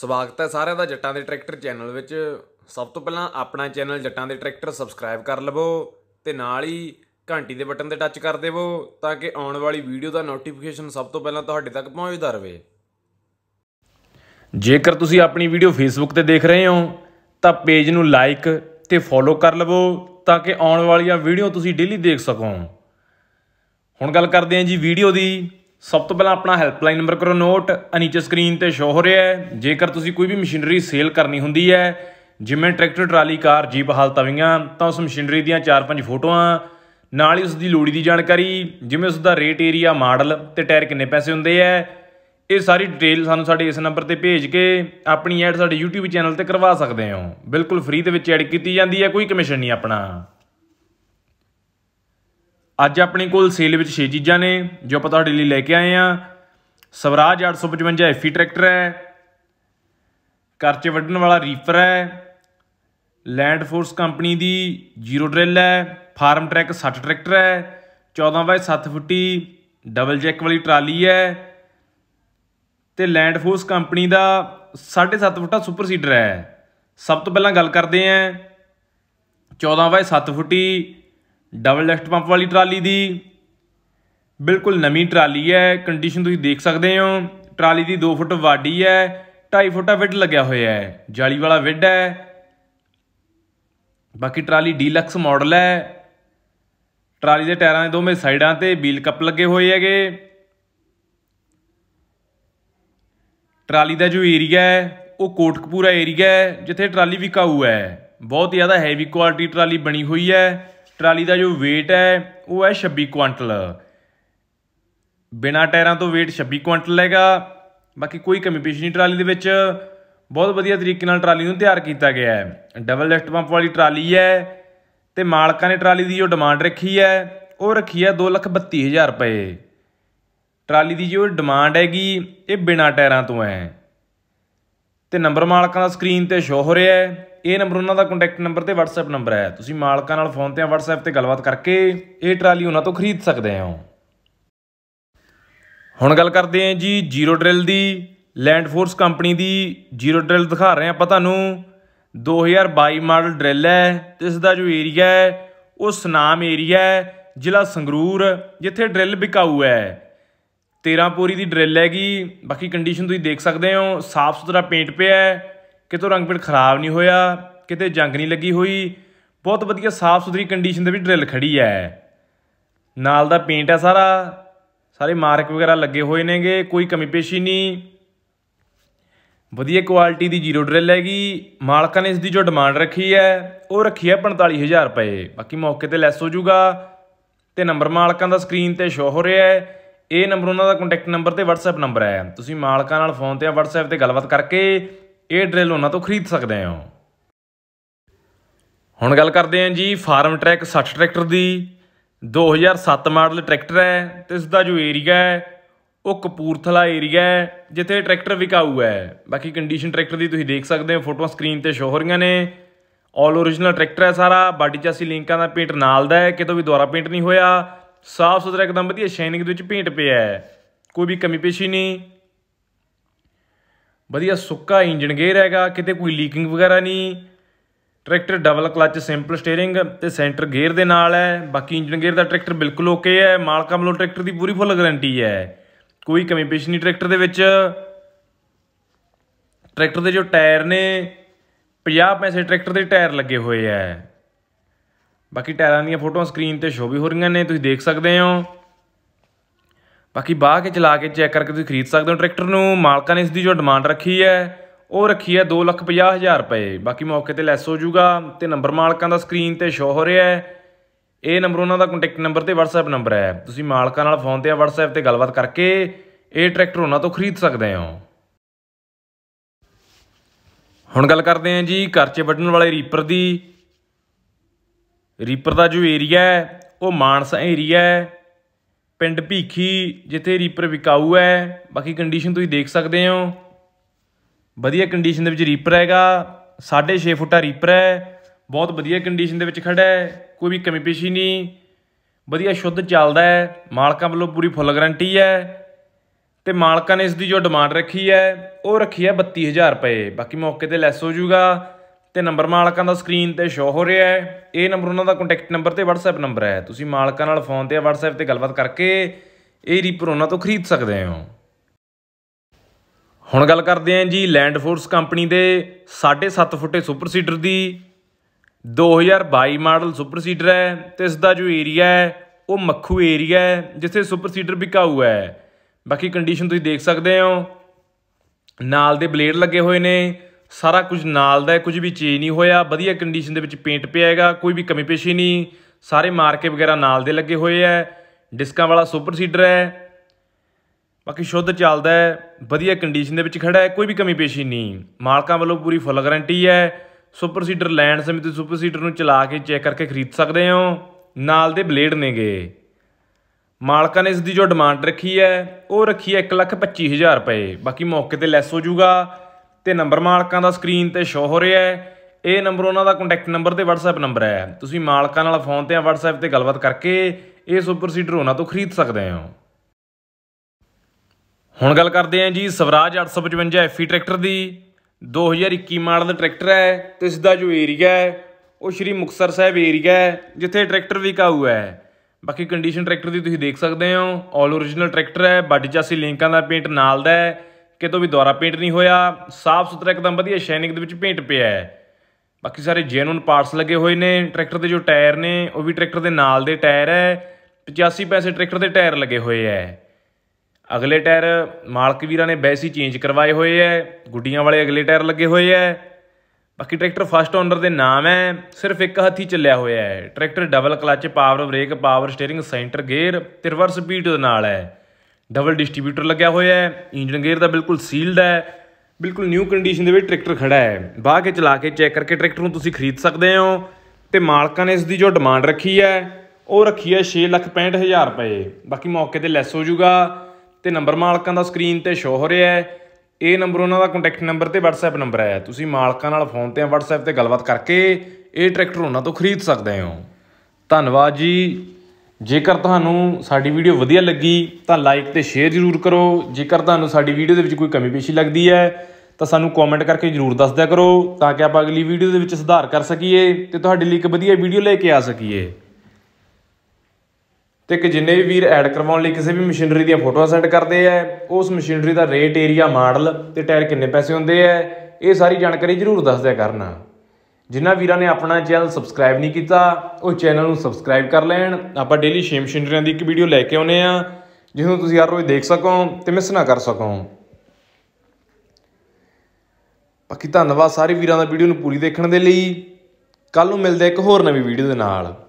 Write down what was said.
ਸਵਾਗਤ ਹੈ ਸਾਰਿਆਂ ਦਾ ਜੱਟਾਂ ਦੇ ਟਰੈਕਟਰ ਚੈਨਲ ਵਿੱਚ ਸਭ ਤੋਂ ਪਹਿਲਾਂ ਆਪਣਾ ਚੈਨਲ ਜੱਟਾਂ ਦੇ ਟਰੈਕਟਰ ਸਬਸਕ੍ਰਾਈਬ ਕਰ ਲਵੋ ਤੇ ਨਾਲ ਹੀ ਘੰਟੀ ਦੇ ਬਟਨ ਤੇ ਟੱਚ ਕਰ ਦੇਵੋ ਤਾਂ ਕਿ ਆਉਣ ਵਾਲੀ ਵੀਡੀਓ ਦਾ ਨੋਟੀਫਿਕੇਸ਼ਨ ਸਭ ਤੋਂ ਪਹਿਲਾਂ ਤੁਹਾਡੇ ਤੱਕ ਪਹੁੰਚਦਾ ਰਹੇ ਜੇਕਰ ਤੁਸੀਂ ਆਪਣੀ ਵੀਡੀਓ ਫੇਸਬੁੱਕ ਤੇ ਦੇਖ ਰਹੇ ਹੋ ਤਾਂ ਪੇਜ ਨੂੰ ਲਾਈਕ ਤੇ ਫੋਲੋ ਕਰ ਲਵੋ ਤਾਂ ਕਿ ਆਉਣ ਵਾਲੀਆਂ ਵੀਡੀਓ ਤੁਸੀਂ ਡੇਲੀ ਦੇਖ ਸਕੋ ਹੁਣ ਗੱਲ ਕਰਦੇ ਹਾਂ ਜੀ ਵੀਡੀਓ ਦੀ ਸਭ ਤੋਂ ਪਹਿਲਾਂ ਆਪਣਾ ਹੈਲਪਲਾਈਨ ਨੰਬਰ ਕਰੋ ਨੋਟ ਨੀਚੇ ਸਕਰੀਨ ਤੇ ਸ਼ੋ ਹੋ ਰਿਹਾ ਹੈ ਜੇਕਰ ਤੁਸੀਂ ਕੋਈ ਵੀ ਮਸ਼ੀਨਰੀ ਸੇਲ ਕਰਨੀ ਹੁੰਦੀ ਹੈ ਜਿਵੇਂ ਟਰੈਕਟਰ ਟਰਾਲੀ ਕਾਰ ਜੀਪ ਹਾਲ ਤਵੀਆਂ ਤਾਂ ਉਸ ਮਸ਼ੀਨਰੀ ਦੀਆਂ 4-5 ਫੋਟੋਆਂ ਨਾਲ ਹੀ ਉਸ ਦੀ ਲੋੜੀ ਦੀ ਜਾਣਕਾਰੀ ਜਿਵੇਂ ਉਸ ਦਾ ਰੇਟ ਏਰੀਆ ਮਾਡਲ ਤੇ ਟਾਇਰ ਕਿੰਨੇ ਪੈਸੇ ਹੁੰਦੇ ਆ ਇਹ ਸਾਰੀ ਡਿਟੇਲ ਸਾਨੂੰ ਸਾਡੇ ਇਸ ਨੰਬਰ ਤੇ ਭੇਜ ਕੇ ਆਪਣੀ ਐਡ ਸਾਡੇ YouTube ਚੈਨਲ ਤੇ ਕਰਵਾ ਸਕਦੇ ਹੋ ਬਿਲਕੁਲ ਫ੍ਰੀ ਦੇ ਵਿੱਚ ਐਡ ਕੀਤੀ ਜਾਂਦੀ ਹੈ ਕੋਈ ਕਮਿਸ਼ਨ ਨਹੀਂ ਆਪਣਾ ਅੱਜ ਆਪਣੇ ਕੋਲ ਸੇਲ ਵਿੱਚ 6 ਚੀਜ਼ਾਂ ਨੇ ਜੋ ਆਪਾਂ ਤੁਹਾਡੇ ਲਈ ਲੈ ਕੇ ਆਏ ਆ ਸਵਰਾਜ 855 ਐਫੀ ਟਰੈਕਟਰ ਹੈ ਕਰਚੇ ਵੱਢਣ ਵਾਲਾ ਰੀਫਰ ਹੈ ਲੈਂਡ ਫੋਰਸ ਕੰਪਨੀ ਦੀ ਜ਼ੀਰੋ ਡਰਿੱਲ ਹੈ ਫਾਰਮ ਟਰੈਕ 60 ਟਰੈਕਟਰ ਹੈ 14 ਬਾਈ 7 ਫੁੱਟੀ ਡਬਲ ਜੈਕ ਵਾਲੀ ਟਰਾਲੀ ਹੈ ਤੇ ਲੈਂਡ ਫੋਰਸ ਕੰਪਨੀ ਦਾ 7.5 ਫੁੱਟਾ ਸੁਪਰ ਸੀਡਰ ਹੈ ਸਭ ਤੋਂ ਪਹਿਲਾਂ ਗੱਲ ਕਰਦੇ ਆਂ 14 ਬਾਈ 7 ਫੁੱਟੀ ਡਬਲ ਲਿਫਟ ਪੰਪ ਵਾਲੀ ਟਰਾਲੀ ਦੀ ਬਿਲਕੁਲ ਨਵੀਂ ਟਰਾਲੀ ਹੈ ਕੰਡੀਸ਼ਨ ਤੁਸੀਂ ਦੇਖ ਸਕਦੇ ਹੋ ਟਰਾਲੀ ਦੀ 2 ਫੁੱਟ ਵਾਡੀ ਹੈ 2.5 ਫੁੱਟਾ ਵਿੱਡ ਲੱਗਿਆ ਹੋਇਆ ਹੈ ਜਾਲੀ ਵਾਲਾ ਵਿੱਡ ਹੈ ਬਾਕੀ ਟਰਾਲੀ ਡੀਲਕਸ ਮਾਡਲ ਹੈ ਟਰਾਲੀ ਦੇ ਟਾਇਰਾਂ ਦੇ ਦੋਵੇਂ ਸਾਈਡਾਂ ਤੇ ਵੀਲ ਕੱਪ ਲੱਗੇ ਹੋਏ ਹੈਗੇ ਟਰਾਲੀ ਦਾ ਜੋ ਏਰੀਆ ਹੈ ਉਹ ਕੋਟਕਪੂਰਾ ਏਰੀਆ ਹੈ ਜਿੱਥੇ ਟਰਾਲੀ ਵਿਕਾਊ ਹੈ ਬਹੁਤ ਜ਼ਿਆਦਾ ਹੈਵੀ ਕੁਆਲਿਟੀ ਟਰਾਲੀ ਬਣੀ ਹੋਈ ਹੈ ਟਰਾਲੀ ਦਾ ਜੋ weight ਹੈ ਉਹ ਹੈ 26 ਕੁਇੰਟਲ ਬਿਨਾ ਟਾਇਰਾਂ ਤੋਂ weight 26 ਕੁਇੰਟਲ ਹੈਗਾ ਬਾਕੀ ਕੋਈ ਕਮੀ ਪੇਸ਼ ਨਹੀਂ ਟਰਾਲੀ ਦੇ ਵਿੱਚ ਬਹੁਤ ਵਧੀਆ ਤਰੀਕੇ ਨਾਲ ਟਰਾਲੀ ਨੂੰ ਤਿਆਰ ਕੀਤਾ ਗਿਆ ਹੈ ਡਬਲ ਲਿਫਟ ਪੰਪ ਵਾਲੀ ਟਰਾਲੀ ਹੈ ਤੇ ਮਾਲਕਾਂ ਨੇ ਟਰਾਲੀ ਦੀ ਜੋ ਡਿਮਾਂਡ ਰੱਖੀ ਹੈ ਉਹ ਰੱਖੀ ਹੈ 232000 ਰੁਪਏ ਟਰਾਲੀ ਦੀ ਜੋ ਡਿਮਾਂਡ ਹੈਗੀ ਇਹ ਬਿਨਾ ਟਾਇਰਾਂ ਤੋਂ ਹੈ ਤੇ ਨੰਬਰ ਮਾਲਕਾਂ ਦਾ ਸਕਰੀਨ ਤੇ ਸ਼ੋ ਹੋ ਰਿਹਾ ਹੈ ਇਹ ਨੰਬਰ ਉਹਨਾਂ ਦਾ ਕੰਟੈਕਟ ਨੰਬਰ ਤੇ WhatsApp ਨੰਬਰ ਹੈ ਤੁਸੀਂ ਮਾਲਕਾਂ ਨਾਲ ਫੋਨ ਤੇ WhatsApp ਤੇ ਗੱਲਬਾਤ ਕਰਕੇ ਇਹ ਟਰਾਲੀ ਉਹਨਾਂ ਤੋਂ ਖਰੀਦ ਸਕਦੇ ਹੋ ਹੁਣ ਗੱਲ ਕਰਦੇ ਹਾਂ ਜੀ ਜ਼ੀਰੋ ਡਰਿਲ ਦੀ ਲੈਂਡ ਫੋਰਸ ਕੰਪਨੀ ਦੀ ਜ਼ੀਰੋ ਡਰਿਲ ਦਿਖਾ ਰਹੇ ਆਪਾਂ ਤੁਹਾਨੂੰ 2022 ਮਾਡਲ ਡਰਿਲ ਹੈ ਤੇ ਇਸ ਦਾ ਜੋ ਏਰੀਆ ਹੈ ਉਹ ਸਨਾਮ ਏਰੀਆ ਹੈ ਜ਼ਿਲ੍ਹਾ ਸੰਗਰੂਰ ਜਿੱਥੇ ਡਰਿਲ ਵਿਕਾਊ ਹੈ 13 ਪੂਰੀ ਦੀ ਡ੍ਰਿਲ ਹੈਗੀ ਬਾਕੀ ਕੰਡੀਸ਼ਨ ਤੁਸੀਂ ਦੇਖ ਸਕਦੇ ਹੋ ਸਾਫ਼ ਸੁਥਰਾ ਪੇਂਟ ਪਿਆ ਹੈ ਕਿਤੋਂ ਰੰਗ ਪੇਂਟ ਖਰਾਬ ਨਹੀਂ ਹੋਇਆ ਕਿਤੇ ਜੰਗ ਨਹੀਂ ਲੱਗੀ ਹੋਈ ਬਹੁਤ ਵਧੀਆ ਸਾਫ਼ ਸੁਥਰੀ ਕੰਡੀਸ਼ਨ ਦੇ ਵਿੱਚ ਡਰਿਲ ਖੜੀ ਹੈ ਨਾਲ ਦਾ ਪੇਂਟ ਹੈ ਸਾਰਾ ਸਾਰੇ ਮਾਰਕ ਵਗੈਰਾ ਲੱਗੇ ਹੋਏ ਨੇਗੇ ਕੋਈ ਕਮੀ ਪੇਸ਼ੀ ਨਹੀਂ ਵਧੀਆ ਕੁਆਲਿਟੀ ਦੀ ਜ਼ੀਰੋ ਡਰਿਲ ਹੈਗੀ ਮਾਲਕਾਂ ਨੇ ਇਸ ਦੀ ਜੋ ਡਿਮਾਂਡ ਰੱਖੀ ਹੈ ਉਹ ਰੱਖੀ ਹੈ 45000 ਰੁਪਏ ਬਾਕੀ ਮੌਕੇ ਤੇ ਲੈਸ ਹੋ ਜਾਊਗਾ ਤੇ ਨੰਬਰ ਮਾਲਕਾਂ ਦਾ ਸਕਰੀਨ ਤੇ ਸ਼ੋ ਹੋ ਰਿਹਾ ਹੈ ਇਹ ਨੰਬਰ ਉਹਨਾਂ ਦਾ ਕੰਟੈਕਟ ਨੰਬਰ ਤੇ WhatsApp ਨੰਬਰ ਹੈ ਤੁਸੀਂ ਮਾਲਕਾਂ ਨਾਲ ਫੋਨ ਤੇ ਜਾਂ WhatsApp ਤੇ ਗੱਲਬਾਤ ਕਰਕੇ ਇਹ ਡਰਿਲ ਉਹਨਾਂ ਤੋਂ ਖਰੀਦ ਸਕਦੇ ਹੋ ਹੁਣ ਗੱਲ ਕਰਦੇ ਹਾਂ ਜੀ ਫਾਰਮ ਟਰੈਕ 60 ਟਰੈਕਟਰ ਦੀ 2007 ਮਾਡਲ ਟਰੈਕਟਰ ਹੈ ਤੇ ਇਸ ਦਾ ਜੋ ਏਰੀਆ ਹੈ ਉਹ ਕਪੂਰਥਲਾ ਏਰੀਆ ਹੈ ਜਿੱਥੇ ਟਰੈਕਟਰ ਵਿਕਾਊ ਹੈ ਬਾਕੀ ਕੰਡੀਸ਼ਨ ਟਰੈਕਟਰ ਦੀ ਤੁਸੀਂ ਦੇਖ ਸਕਦੇ ਹੋ ਫੋਟੋਆਂ ਸਕਰੀਨ ਤੇ ਸ਼ੋ ਹੋ ਰਹੀਆਂ ਨੇ ਆਲ origignal ਟਰੈਕਟਰ ਹੈ ਸਾਰਾ ਬਾਡੀ ਚਾਸੀ ਲਿੰਕਾਂ ਦਾ ਪੇਂਟ ਨਾਲ ਦਾ ਹੈ ਕਿਤੋਂ ਵੀ ਦੁਬਾਰਾ ਪੇਂਟ ਨਹੀਂ ਹੋਇਆ ਸਾਫ ਸੁਥਰਾ ਇੱਕਦਮ ਵਧੀਆ ਸ਼ਾਈਨਿੰਗ ਦੇ ਵਿੱਚ ਪੇਂਟ ਪਿਆ ਹੈ ਕੋਈ ਵੀ ਕਮੀ ਪੇਸ਼ੀ ਨਹੀਂ ਵਧੀਆ ਸੁੱਕਾ ਇੰਜਨ ਗੇਅਰ ਹੈਗਾ ਕਿਤੇ ਕੋਈ ਲੀਕਿੰਗ ਵਗੈਰਾ ਨਹੀਂ tractor double clutch simple steering ਤੇ ਸੈਂਟਰ ਗੇਅਰ ਦੇ ਨਾਲ ਹੈ ਬਾਕੀ ਇੰਜਨ ਗੇਅਰ ਦਾ ਟਰੈਕਟਰ ਬਿਲਕੁਲ ਓਕੇ ਹੈ ਮਾਲਕਾਂ ਵੱਲੋਂ ਟਰੈਕਟਰ ਦੀ ਪੂਰੀ ਫੁੱਲ ਗਾਰੰਟੀ ਹੈ ਕੋਈ ਕਮੀ ਪੇਸ਼ ਨਹੀਂ ਟਰੈਕਟਰ ਦੇ ਵਿੱਚ ਟਰੈਕਟਰ ਦੇ ਜੋ ਟਾਇਰ ਨੇ 50 ਪੈਸੇ ਟਰੈਕਟਰ ਦੇ ਟਾਇਰ ਲੱਗੇ ਹੋਏ ਐ ਬਾਕੀ ਟਾਇਰਾਂ ਦੀਆਂ ਫੋਟੋਆਂ ਸਕਰੀਨ ਤੇ ਸ਼ੋ ਵੀ ਹੋ ਰਹੀਆਂ ਨੇ ਤੁਸੀਂ ਦੇਖ ਸਕਦੇ ਹੋ ਬਾਕੀ ਬਾਹ ਕੇ ਚਲਾ ਕੇ ਚੈੱਕ ਕਰਕੇ ਤੁਸੀਂ ਖਰੀਦ ਸਕਦੇ ਹੋ ਟਰੈਕਟਰ ਨੂੰ ਮਾਲਕਾਂ ਨੇ ਇਸ ਦੀ ਜੋ ਡਿਮਾਂਡ ਰੱਖੀ ਹੈ ਉਹ ਰੱਖੀ ਹੈ 2 ਲੱਖ 50 ਹਜ਼ਾਰ ਰੁਪਏ ਬਾਕੀ ਮੌਕੇ ਤੇ ਲੈਸ ਹੋ ਜਾਊਗਾ ਤੇ ਨੰਬਰ ਮਾਲਕਾਂ ਦਾ ਸਕਰੀਨ ਤੇ ਸ਼ੋ ਹੋ ਰਿਹਾ ਹੈ ਇਹ ਨੰਬਰ ਉਹਨਾਂ ਦਾ ਕੰਟੈਕਟ ਨੰਬਰ ਤੇ WhatsApp ਨੰਬਰ ਹੈ ਤੁਸੀਂ ਮਾਲਕਾਂ ਨਾਲ ਫੋਨ ਤੇ ਆ WhatsApp ਤੇ ਗੱਲਬਾਤ ਕਰਕੇ ਇਹ ਟਰੈਕਟਰ ਉਹਨਾਂ ਤੋਂ ਖਰੀਦ ਸਕਦੇ ਹੋ ਹੁਣ ਗੱਲ ਕਰਦੇ ਹਾਂ ਜੀ ਕਰਚੇ ਵੱਢਣ ਵਾਲੇ ਰੀਪਰ ਦੀ ਰੀਪਰ ਦਾ ਜੋ ਏਰੀਆ ਹੈ ਉਹ ਮਾਨਸਾ ਏਰੀਆ ਹੈ ਪਿੰਡ ਭੀਖੀ ਜਿੱਥੇ ਰੀਪਰ ਵਿਕਾਊ ਹੈ ਬਾਕੀ ਕੰਡੀਸ਼ਨ ਤੁਸੀਂ ਦੇਖ ਸਕਦੇ ਹੋ ਵਧੀਆ ਕੰਡੀਸ਼ਨ ਦੇ ਵਿੱਚ ਰੀਪਰ ਹੈਗਾ 6.5 ਫੁੱਟਾ ਰੀਪਰ ਹੈ ਬਹੁਤ ਵਧੀਆ ਕੰਡੀਸ਼ਨ ਦੇ ਵਿੱਚ ਖੜਾ ਹੈ ਕੋਈ ਵੀ ਕਮੀ ਪੇਸ਼ੀ ਨਹੀਂ ਵਧੀਆ ਸ਼ੁੱਧ ਚੱਲਦਾ ਹੈ ਮਾਲਕਾਂ ਵੱਲੋਂ ਪੂਰੀ ਫੁੱਲ ਗਾਰੰਟੀ ਹੈ ਤੇ ਮਾਲਕਾਂ ਨੇ ਇਸ ਦੀ ਜੋ ਡਿਮਾਂਡ ਰੱਖੀ ਹੈ ਉਹ ਰੱਖੀ ਹੈ 32000 ਰੁਪਏ ਬਾਕੀ ਮੌਕੇ ਤੇ ਲੈਸ ਹੋ ਜਾਊਗਾ ਤੇ ਨੰਬਰ ਮਾਲਕਾਂ ਦਾ ਸਕਰੀਨ ਤੇ ਸ਼ੋ ਹੋ ਰਿਹਾ ਹੈ ਇਹ ਨੰਬਰ ਉਹਨਾਂ ਦਾ ਕੰਟੈਕਟ ਨੰਬਰ ਤੇ WhatsApp ਨੰਬਰ ਹੈ ਤੁਸੀਂ ਮਾਲਕਾਂ ਨਾਲ ਫੋਨ ਤੇ ਜਾਂ WhatsApp ਤੇ ਗੱਲਬਾਤ ਕਰਕੇ ਇਹ ਰੀਪਰ ਉਹਨਾਂ ਤੋਂ ਖਰੀਦ ਸਕਦੇ ਹੋ ਹੁਣ ਗੱਲ ਕਰਦੇ ਹਾਂ ਜੀ ਲੈਂਡ ਫੋਰਸ ਕੰਪਨੀ ਦੇ 7.5 ਫੁੱਟੇ ਸੁਪਰ ਸੀਡਰ ਦੀ 2022 ਮਾਡਲ ਸੁਪਰ ਸੀਡਰ ਹੈ ਤੇ ਇਸ ਦਾ ਜੋ ਏਰੀਆ ਹੈ ਉਹ ਮੱਖੂ ਏਰੀਆ ਹੈ ਜਿੱਥੇ ਸੁਪਰ ਸੀਡਰ ਵਿਕਾਊ ਹੈ ਬਾਕੀ ਕੰਡੀਸ਼ਨ ਤੁਸੀਂ ਦੇਖ ਸਕਦੇ ਹੋ ਨਾਲ ਦੇ ਬਲੇਡ ਲੱਗੇ ਹੋਏ ਨੇ ਸਾਰਾ ਕੁਝ ਨਾਲ ਦਾ ਕੁਝ ਵੀ ਚੇਂਜ ਨਹੀਂ ਹੋਇਆ ਵਧੀਆ ਕੰਡੀਸ਼ਨ ਦੇ ਵਿੱਚ ਪੇਂਟ ਪਿਆ ਹੈਗਾ ਕੋਈ ਵੀ ਕਮੀ ਪੇਸ਼ੀ ਨਹੀਂ ਸਾਰੇ ਮਾਰਕੇ ਵਗੈਰਾ ਨਾਲ ਦੇ ਲੱਗੇ ਹੋਏ ਐ ਡਿਸਕਾਂ ਵਾਲਾ ਸੁਪਰ ਸੀਡਰ ਹੈ ਬਾਕੀ ਸ਼ੁੱਧ ਚੱਲਦਾ ਹੈ ਵਧੀਆ ਕੰਡੀਸ਼ਨ ਦੇ ਵਿੱਚ ਖੜਾ ਹੈ ਕੋਈ ਵੀ ਕਮੀ ਪੇਸ਼ੀ ਨਹੀਂ ਮਾਲਕਾਂ ਵੱਲੋਂ ਪੂਰੀ ਫੁੱਲ ਗਾਰੰਟੀ ਹੈ ਸੁਪਰ ਸੀਡਰ ਲੈਣ ਸਮੇਂ ਤੇ ਸੁਪਰ ਸੀਡਰ ਨੂੰ ਚਲਾ ਕੇ ਚੈੱਕ ਕਰਕੇ ਖਰੀਦ ਸਕਦੇ ਹੋ ਨਾਲ ਦੇ ਬਲੇਡ ਨੇਗੇ ਮਾਲਕਾਂ ਨੇ ਇਸ ਦੀ ਜੋ ਡਿਮਾਂਡ ਰੱਖੀ ਹੈ ਉਹ ਰੱਖੀ ਹੈ 1,25,000 ਰੁਪਏ ਬਾਕੀ ਮੌਕੇ ਤੇ ਲੈਸ ਹੋ ਜਾਊਗਾ ਤੇ ਨੰਬਰ ਮਾਲਕਾਂ ਦਾ ਸਕਰੀਨ ਤੇ ਸ਼ੋ ਹੋ ਰਿਹਾ ਹੈ ਇਹ ਨੰਬਰ ਉਹਨਾਂ ਦਾ ਕੰਟੈਕਟ ਨੰਬਰ ਤੇ WhatsApp ਨੰਬਰ ਹੈ ਤੁਸੀਂ ਮਾਲਕਾਂ ਨਾਲ ਫੋਨ ਤੇ ਜਾਂ WhatsApp ਤੇ ਗੱਲਬਾਤ ਕਰਕੇ ਇਹ ਸੁਪਰ ਸੀਡਰ ਉਹਨਾਂ ਤੋਂ ਖਰੀਦ ਸਕਦੇ ਹੋ ਹੁਣ ਗੱਲ ਕਰਦੇ ਹਾਂ ਜੀ ਸਵਰਾਜ 855 FE ਟਰੈਕਟਰ ਦੀ 2021 ਮਾਡਲ ਟਰੈਕਟਰ ਹੈ ਤੇ ਇਸ ਦਾ ਜੋ ਏਰੀਆ ਹੈ ਉਹ ਸ਼੍ਰੀ ਮੁਕਸਰ ਸਾਹਿਬ ਏਰੀਆ ਹੈ ਜਿੱਥੇ ਟਰੈਕਟਰ ਵਿਕਾਊ ਹੈ ਬਾਕੀ ਕੰਡੀਸ਼ਨ ਟਰੈਕਟਰ ਦੀ ਤੁਸੀਂ ਦੇਖ ਸਕਦੇ ਹੋ ਆਲ origignal ਟਰੈਕਟਰ ਹੈ ਬੱਡ ਜਾਸੀ ਲਿੰਕਾਂ ਦਾ ਪੇਂਟ ਨਾਲ ਦਾ ਹੈ ਕਿਤੋਂ ਵੀ ਦੁਆਰਾ ਪੇਂਟ ਨਹੀਂ ਹੋਇਆ ਸਾਫ਼ ਸੁਥਰਾ ਇੱਕਦਮ ਵਧੀਆ ਸ਼ਾਈਨਿੰਗ ਦੇ ਵਿੱਚ ਪੇਂਟ ਪਿਆ ਹੈ ਬਾਕੀ ਸਾਰੇ ਜੈਨੂਨ ਪਾਰਟਸ ਲੱਗੇ ਹੋਏ ਨੇ ਟਰੈਕਟਰ ਦੇ ਜੋ ਟਾਇਰ ਨੇ ਉਹ ਵੀ ਟਰੈਕਟਰ ਦੇ ਨਾਲ ਦੇ ਟਾਇਰ ਹੈ 85 ਪੈਸੇ ਟਰੈਕਟਰ ਦੇ ਟਾਇਰ ਲੱਗੇ ਹੋਏ ਹੈ ਅਗਲੇ ਟਾਇਰ ਮਾਲਕ ਵੀਰਾਂ ਨੇ ਵੈਸੀ ਚੇਂਜ ਕਰਵਾਏ ਹੋਏ ਹੈ ਗੁੱਡੀਆਂ ਵਾਲੇ ਅਗਲੇ ਟਾਇਰ ਲੱਗੇ ਹੋਏ ਹੈ ਬਾਕੀ ਟਰੈਕਟਰ ਫਸਟ ਓਨਰ ਦੇ ਨਾਮ ਹੈ ਸਿਰਫ ਇੱਕ ਹੱਥੀ ਚੱਲਿਆ ਹੋਇਆ ਹੈ tractor double clutch power brake power steering centre gear ਤੇ ਰਿਵਰਸ ਸਪੀਡ ਦੇ ਨਾਲ ਹੈ ਡਬਲ ਡਿਸਟ੍ਰੀਬਿਊਟਰ ਲੱਗਿਆ ਹੋਇਆ ਹੈ ਇੰਜਨ ਗੇਅਰ ਦਾ ਬਿਲਕੁਲ ਸੀਲਡ ਹੈ ਬਿਲਕੁਲ ਨਿਊ ਕੰਡੀਸ਼ਨ ਦੇ ਵਿੱਚ ਟਰੈਕਟਰ ਖੜਾ ਹੈ ਬਾਹ ਕੇ ਚਲਾ ਕੇ ਚੈੱਕ ਕਰਕੇ ਟਰੈਕਟਰ ਨੂੰ ਤੁਸੀਂ ਖਰੀਦ ਸਕਦੇ ਹੋ ਤੇ ਮਾਲਕਾਂ ਨੇ ਇਸ ਦੀ ਜੋ ਡਿਮਾਂਡ ਰੱਖੀ ਹੈ ਉਹ ਰੱਖੀ ਹੈ 6,65,000 ਰੁਪਏ ਬਾਕੀ ਮੌਕੇ ਤੇ ਲੈਸ ਹੋ ਜਾਊਗਾ ਤੇ ਨੰਬਰ ਮਾਲਕਾਂ ਦਾ ਸਕਰੀਨ ਤੇ ਸ਼ੋ ਹੋ ਰਿਹਾ ਹੈ ਇਹ ਨੰਬਰ ਉਹਨਾਂ ਦਾ ਕੰਟੈਕਟ ਨੰਬਰ ਤੇ WhatsApp ਨੰਬਰ ਹੈ ਤੁਸੀਂ ਮਾਲਕਾਂ ਨਾਲ ਫੋਨ ਤੇ WhatsApp ਤੇ ਗੱਲਬਾਤ ਕਰਕੇ ਇਹ ਟਰੈਕਟਰ ਉਹਨਾਂ ਤੋਂ ਖਰੀਦ ਸਕਦੇ ਹੋ ਧੰਨਵਾਦ ਜੀ ਜੇਕਰ ਤੁਹਾਨੂੰ ਸਾਡੀ ਵੀਡੀਓ ਵਧੀਆ ਲੱਗੀ ਤਾਂ ਲਾਈਕ ਤੇ ਸ਼ੇਅਰ ਜ਼ਰੂਰ ਕਰੋ ਜੇਕਰ ਤੁਹਾਨੂੰ ਸਾਡੀ ਵੀਡੀਓ ਦੇ ਵਿੱਚ ਕੋਈ ਕਮੀ ਪੇਸ਼ੀ ਲੱਗਦੀ ਹੈ ਤਾਂ ਸਾਨੂੰ ਕਮੈਂਟ ਕਰਕੇ ਜ਼ਰੂਰ ਦੱਸ ਦਿਆ ਕਰੋ ਤਾਂ ਕਿ ਆਪਾਂ ਅਗਲੀ ਵੀਡੀਓ ਦੇ ਵਿੱਚ ਸੁਧਾਰ ਕਰ ਸਕੀਏ ਤੇ ਤੁਹਾਡੇ ਲਈ ਇੱਕ ਵਧੀਆ ਵੀਡੀਓ ਲੈ ਕੇ ਆ ਸਕੀਏ ਤੇ ਕਿ ਜਿੰਨੇ ਵੀ ਵੀਰ ਐਡ ਕਰਵਾਉਣ ਲਈ ਕਿਸੇ ਵੀ ਮਸ਼ੀਨਰੀ ਦੀਆਂ ਫੋਟੋਆਂ ਸੈਂਡ ਕਰਦੇ ਆ ਉਸ ਮਸ਼ੀਨਰੀ ਦਾ ਰੇਟ ਏਰੀਆ ਮਾਡਲ ਤੇ ਟਾਇਰ ਕਿੰਨੇ ਪੈਸੇ ਹੁੰਦੇ ਆ ਇਹ ਸਾਰੀ ਜਾਣਕਾਰੀ ਜ਼ਰੂਰ ਦੱਸ ਦਿਆ ਕਰਨਾ ਜਿਨ੍ਹਾਂ ਵੀਰਾਂ ਨੇ ਆਪਣਾ ਚੈਨਲ ਸਬਸਕ੍ਰਾਈਬ ਨਹੀਂ ਕੀਤਾ ਉਹ ਚੈਨਲ ਨੂੰ ਸਬਸਕ੍ਰਾਈਬ ਕਰ ਲੈਣ ਆਪਾਂ ਡੇਲੀ ਸ਼ੇਮ ਸ਼ਿੰਦਰੀਆਂ ਦੀ ਇੱਕ ਵੀਡੀਓ ਲੈ ਕੇ ਆਉਨੇ ਆ ਜਿਸ ਨੂੰ ਤੁਸੀਂ ਹਰ ਰੋਜ਼ ਦੇਖ ਸਕੋ ਤੇ ਮਿਸ ਨਾ ਕਰ ਸਕੋ ਬਾਕੀ ਧੰਨਵਾਦ ਸਾਰੇ ਵੀਰਾਂ ਦਾ ਵੀਡੀਓ ਨੂੰ ਪੂਰੀ ਦੇਖਣ ਦੇ ਲਈ ਕੱਲ ਨੂੰ ਮਿਲਦੇ ਇੱਕ ਹੋਰ ਨਵੀਂ ਵੀਡੀਓ ਦੇ ਨਾਲ